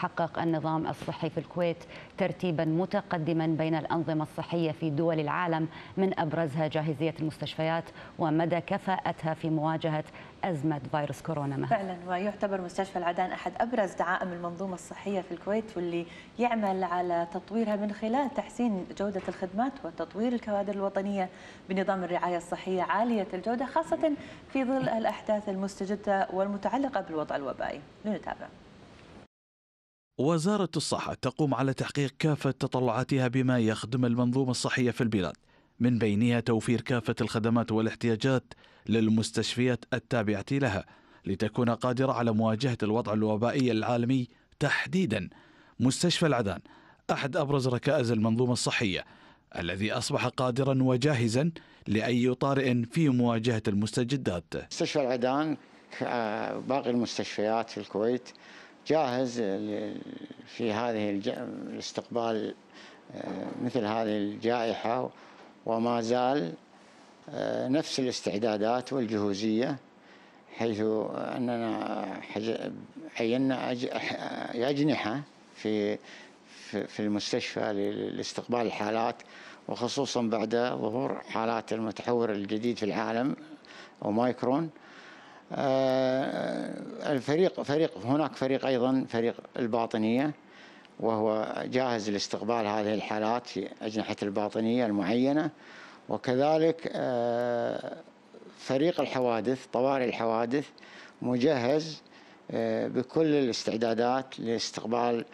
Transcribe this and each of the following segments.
حقق النظام الصحي في الكويت ترتيبا متقدما بين الأنظمة الصحية في دول العالم من أبرزها جاهزية المستشفيات ومدى كفاءتها في مواجهة أزمة فيروس كورونا مهما. فعلا ويعتبر مستشفى العدان أحد أبرز دعائم المنظومة الصحية في الكويت واللي يعمل على تطويرها من خلال تحسين جودة الخدمات وتطوير الكوادر الوطنية بنظام الرعاية الصحية عالية الجودة خاصة في ظل الأحداث المستجدة والمتعلقة بالوضع الوبائي لنتابع وزارة الصحة تقوم على تحقيق كافة تطلعاتها بما يخدم المنظومة الصحية في البلاد من بينها توفير كافة الخدمات والاحتياجات للمستشفيات التابعة لها لتكون قادرة على مواجهة الوضع الوبائي العالمي تحديدا مستشفى العدان أحد أبرز ركائز المنظومة الصحية الذي أصبح قادرا وجاهزا لأي طارئ في مواجهة المستجدات مستشفى العدان آه، باقي المستشفيات في الكويت جاهز في هذه الاستقبال آه، مثل هذه الجائحة وما زال آه، نفس الاستعدادات والجهوزية حيث أننا عينا أجنحة في في المستشفى لاستقبال الحالات وخصوصا بعد ظهور حالات المتحور الجديد في العالم ومايكرون آه، الفريق فريق هناك فريق ايضا فريق الباطنيه وهو جاهز لاستقبال هذه الحالات في اجنحه الباطنيه المعينه وكذلك آه، فريق الحوادث طوارئ الحوادث مجهز آه، بكل الاستعدادات لاستقبال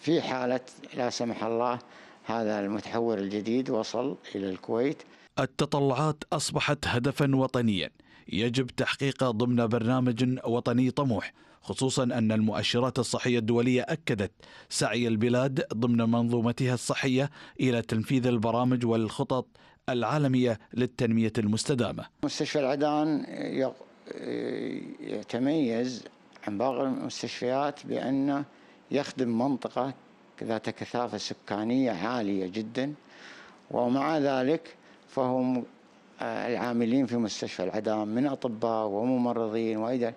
في حاله لا سمح الله هذا المتحور الجديد وصل الى الكويت التطلعات أصبحت هدفا وطنيا يجب تحقيقه ضمن برنامج وطني طموح خصوصا أن المؤشرات الصحية الدولية أكدت سعي البلاد ضمن منظومتها الصحية إلى تنفيذ البرامج والخطط العالمية للتنمية المستدامة مستشفى العدان يتميز عن باقي المستشفيات بأنه يخدم منطقة ذات كثافة سكانية عالية جدا ومع ذلك فهم آه، العاملين في مستشفى العدام من أطباء وممرضين وأيضا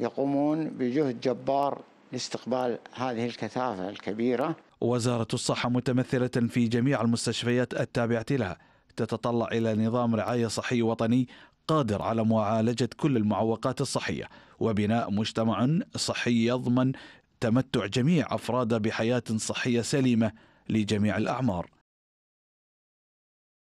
يقومون بجهد جبار لاستقبال هذه الكثافة الكبيرة وزارة الصحة متمثلة في جميع المستشفيات التابعة لها تتطلع إلى نظام رعاية صحي وطني قادر على معالجة كل المعوقات الصحية وبناء مجتمع صحي يضمن تمتع جميع أفراده بحياة صحية سليمة لجميع الأعمار